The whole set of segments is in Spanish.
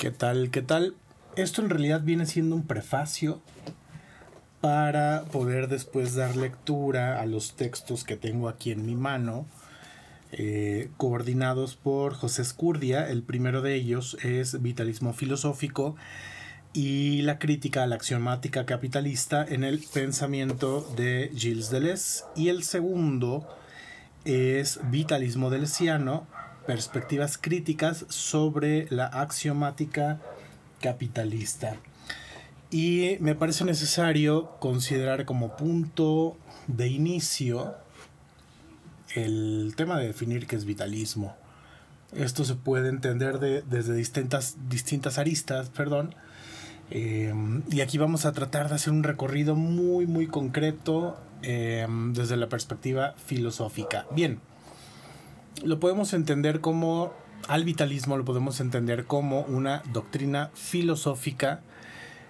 ¿Qué tal? ¿Qué tal? Esto en realidad viene siendo un prefacio para poder después dar lectura a los textos que tengo aquí en mi mano, eh, coordinados por José Escurdia. El primero de ellos es Vitalismo Filosófico y la crítica a la axiomática capitalista en el pensamiento de Gilles Deleuze. Y el segundo es Vitalismo Deleuzeano perspectivas críticas sobre la axiomática capitalista. Y me parece necesario considerar como punto de inicio el tema de definir qué es vitalismo. Esto se puede entender desde distintas, distintas aristas, perdón. Eh, y aquí vamos a tratar de hacer un recorrido muy, muy concreto eh, desde la perspectiva filosófica. Bien, lo podemos entender como, al vitalismo lo podemos entender como una doctrina filosófica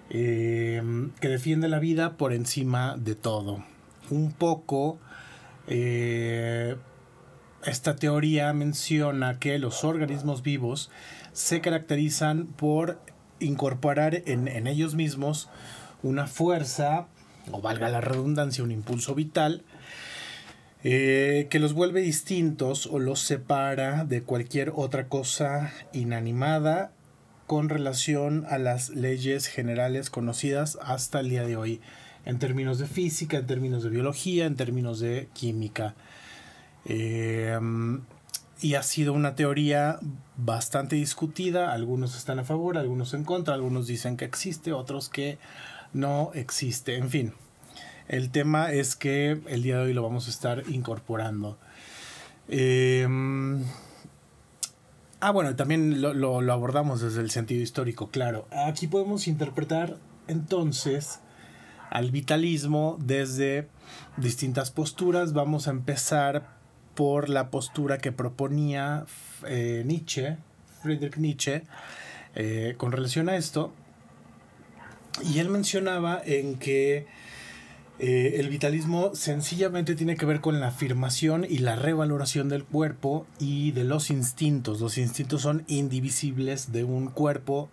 eh, que defiende la vida por encima de todo. Un poco, eh, esta teoría menciona que los organismos vivos se caracterizan por incorporar en, en ellos mismos una fuerza, o valga la redundancia, un impulso vital, eh, que los vuelve distintos o los separa de cualquier otra cosa inanimada con relación a las leyes generales conocidas hasta el día de hoy, en términos de física, en términos de biología, en términos de química. Eh, y ha sido una teoría bastante discutida, algunos están a favor, algunos en contra, algunos dicen que existe, otros que no existe, en fin. El tema es que el día de hoy lo vamos a estar incorporando. Em, ah, bueno, también lo, abordamos desde el sentido histórico, claro. Aquí podemos interpretar entonces al vitalismo desde distintas posturas. Vamos a empezar por la postura que proponía eh, Nietzsche, Friedrich Nietzsche, eh, con relación a esto. Y él mencionaba en que eh, el vitalismo sencillamente tiene que ver con la afirmación y la revaloración del cuerpo y de los instintos. Los instintos son indivisibles de un cuerpo,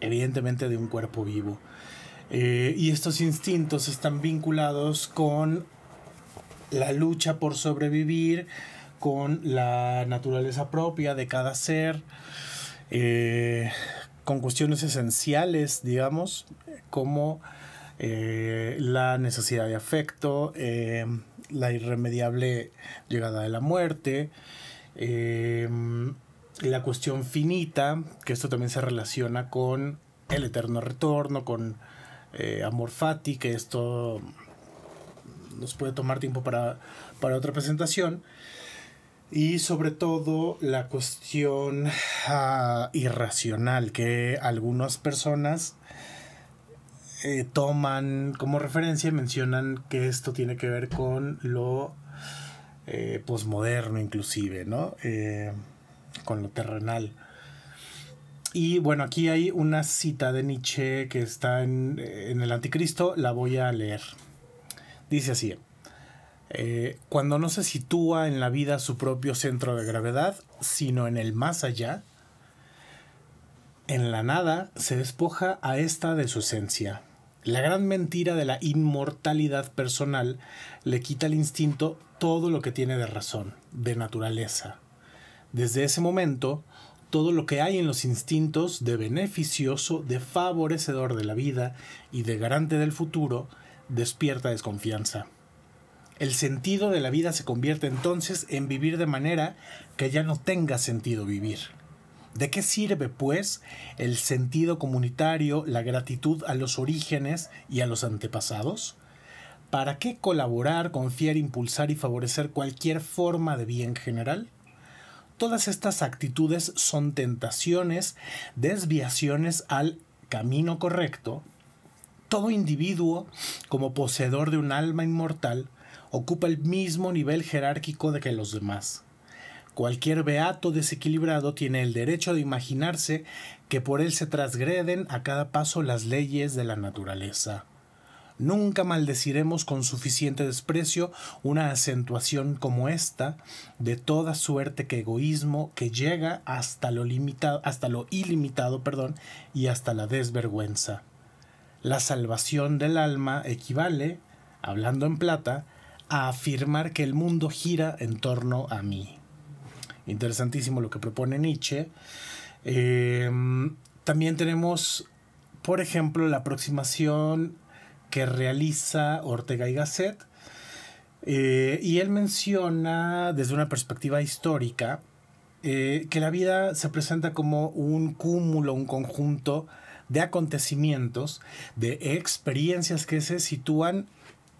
evidentemente de un cuerpo vivo. Eh, y estos instintos están vinculados con la lucha por sobrevivir, con la naturaleza propia de cada ser, eh, con cuestiones esenciales, digamos, como eh, la necesidad de afecto, eh, la irremediable llegada de la muerte, eh, la cuestión finita, que esto también se relaciona con el eterno retorno, con amor fati, que esto nos puede tomar tiempo para, para otra presentación. Y sobre todo la cuestión ah, irracional que algunas personas eh, toman como referencia y mencionan que esto tiene que ver con lo eh, posmoderno inclusive, ¿no? Eh, con lo terrenal. Y bueno, aquí hay una cita de Nietzsche que está en, el Anticristo, la voy a leer. Dice así, cuando no se sitúa en la vida su propio centro de gravedad, sino en el más allá, en la nada se despoja a esta de su esencia. La gran mentira de la inmortalidad personal le quita al instinto todo lo que tiene de razón, de naturaleza. Desde ese momento, todo lo que hay en los instintos de beneficioso, de favorecedor de la vida y de garante del futuro, despierta desconfianza. El sentido de la vida se convierte entonces en vivir de manera que ya no tenga sentido vivir ¿De qué sirve, pues, el sentido comunitario, la gratitud a los orígenes y a los antepasados? ¿Para qué colaborar, confiar, impulsar y favorecer cualquier forma de bien general? Todas estas actitudes son tentaciones, desviaciones al camino correcto. Todo individuo, como poseedor de un alma inmortal, ocupa el mismo nivel jerárquico de que los demás Cualquier beato desequilibrado tiene el derecho de imaginarse que por él se trasgreden a cada paso las leyes de la naturaleza. Nunca maldeciremos con suficiente desprecio una acentuación como esta de toda suerte que egoísmo que llega hasta lo, hasta lo ilimitado perdón, y hasta la desvergüenza. La salvación del alma equivale, hablando en plata, a afirmar que el mundo gira en torno a mí interesantísimo lo que propone Nietzsche. Em, también tenemos, por ejemplo, la aproximación que realiza Ortega y Gasset. Eh, y él menciona desde una perspectiva histórica eh, que la vida se presenta como un cúmulo, un conjunto de acontecimientos, de experiencias que se sitúan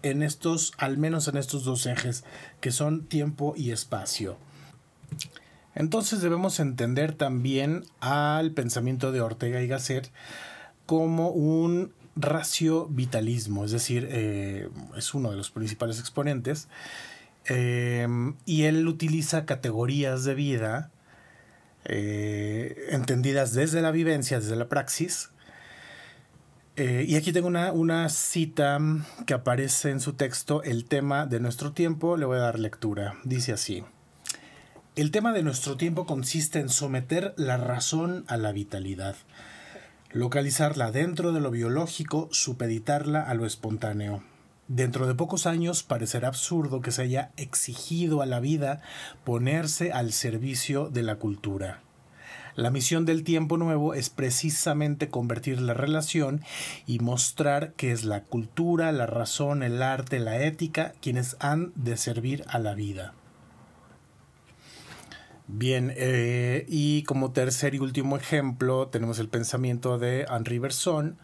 en estos, al menos en estos dos ejes, que son tiempo y espacio. Entonces debemos entender también al pensamiento de Ortega y Gasset como un raciovitalismo, vitalismo, es decir, eh, es uno de los principales exponentes, eh, y él utiliza categorías de vida eh, entendidas desde la vivencia, desde la praxis. y aquí tengo una cita que aparece en su texto, El tema de nuestro tiempo, le voy a dar lectura, dice así. El tema de nuestro tiempo consiste en someter la razón a la vitalidad, localizarla dentro de lo biológico, supeditarla a lo espontáneo. Dentro de pocos años parecerá absurdo que se haya exigido a la vida ponerse al servicio de la cultura. La misión del tiempo nuevo es precisamente convertir la relación y mostrar que es la cultura, la razón, el arte, la ética quienes han de servir a la vida. Bien, eh, y como tercer y último ejemplo tenemos el pensamiento de Henri Riverson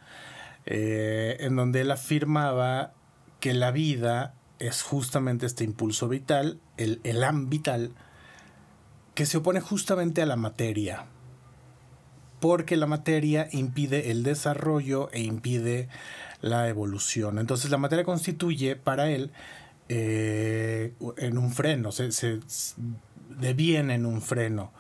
eh, en donde él afirmaba que la vida es justamente este impulso vital, el án vital, que se opone justamente a la materia, porque la materia impide el desarrollo e impide la evolución. Entonces la materia constituye para él eh, en un freno, se, se, en un freno.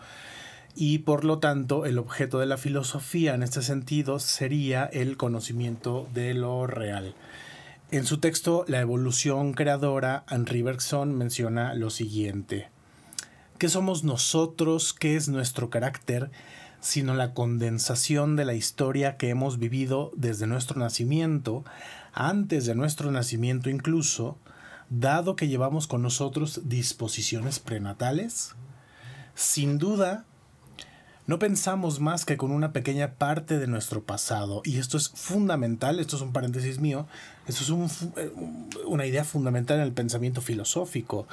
Y por lo tanto, el objeto de la filosofía en este sentido sería el conocimiento de lo real. En su texto La evolución creadora, Henri Bergson menciona lo siguiente. ¿Qué somos nosotros? ¿Qué es nuestro carácter? sino la condensación de la historia que hemos vivido desde nuestro nacimiento, antes de nuestro nacimiento incluso, dado que llevamos con nosotros disposiciones prenatales, sin duda no pensamos más que con una pequeña parte de nuestro pasado. Y esto es fundamental, esto es un paréntesis mío, esto es eh, una idea fundamental en el pensamiento filosófico,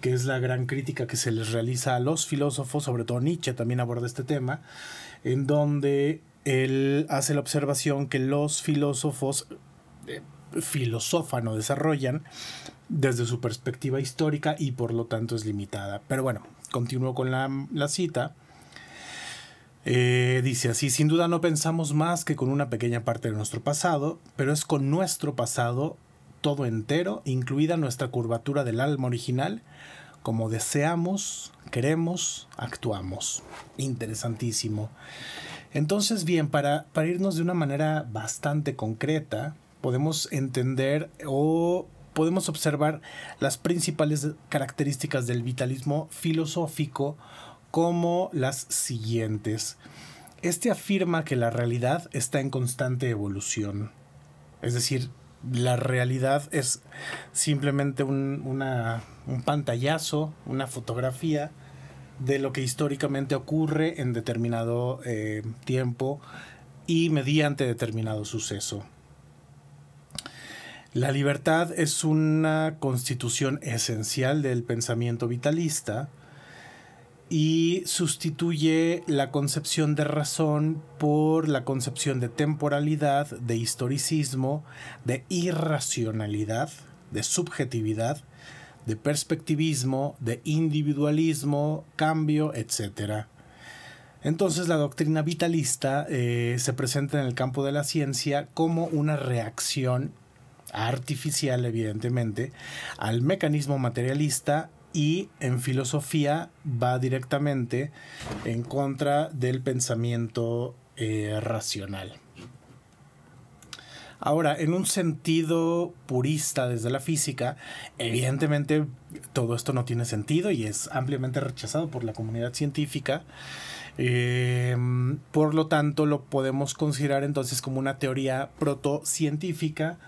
que es la gran crítica que se les realiza a los filósofos, sobre todo Nietzsche también aborda este tema, en donde él hace la observación que los filósofos... Eh, filosófano desarrollan desde su perspectiva histórica y por lo tanto es limitada. Pero bueno, continúo con la, cita. Eh, dice así, sin duda no pensamos más que con una pequeña parte de nuestro pasado, pero es con nuestro pasado todo entero, incluida nuestra curvatura del alma original, como deseamos, queremos, actuamos. Interesantísimo. Entonces, bien, para, para irnos de una manera bastante concreta, podemos entender o podemos observar las principales características del vitalismo filosófico como las siguientes. Este afirma que la realidad está en constante evolución. Es decir, la realidad es simplemente un, pantallazo, una fotografía de lo que históricamente ocurre en determinado eh, tiempo y mediante determinado suceso. La libertad es una constitución esencial del pensamiento vitalista y sustituye la concepción de razón por la concepción de temporalidad, de historicismo, de irracionalidad, de subjetividad, de perspectivismo, de individualismo, cambio, etc. Entonces la doctrina vitalista eh, se presenta en el campo de la ciencia como una reacción artificial, evidentemente, al mecanismo materialista y en filosofía va directamente en contra del pensamiento eh, racional. Ahora, en un sentido purista desde la física, evidentemente todo esto no tiene sentido y es ampliamente rechazado por la comunidad científica. Em, por lo tanto, lo podemos considerar entonces como una teoría proto científica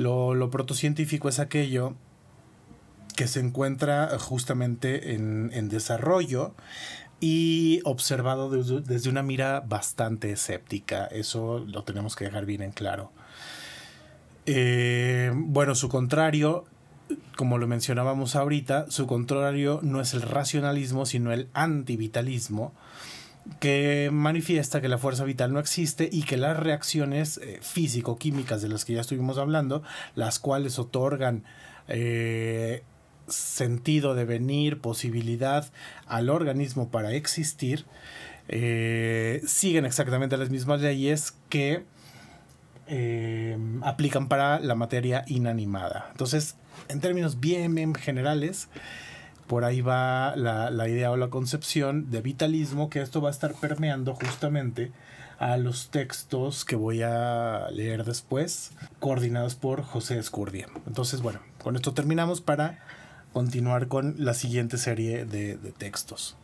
lo, protocientífico es aquello que se encuentra justamente en, desarrollo y observado desde, una mira bastante escéptica. Eso lo tenemos que dejar bien en claro. Eh, bueno, su contrario, como lo mencionábamos ahorita, su contrario no es el racionalismo, sino el antivitalismo que manifiesta que la fuerza vital no existe y que las reacciones eh, físico-químicas de las que ya estuvimos hablando, las cuales otorgan eh, sentido de venir, posibilidad al organismo para existir, eh, siguen exactamente las mismas leyes que aplican para la materia inanimada. Entonces, en términos bien, bien generales, por ahí va la, idea o la concepción de vitalismo, que esto va a estar permeando justamente a los textos que voy a leer después, coordinados por José Escurdia. Entonces, bueno, con esto terminamos para continuar con la siguiente serie de, de textos.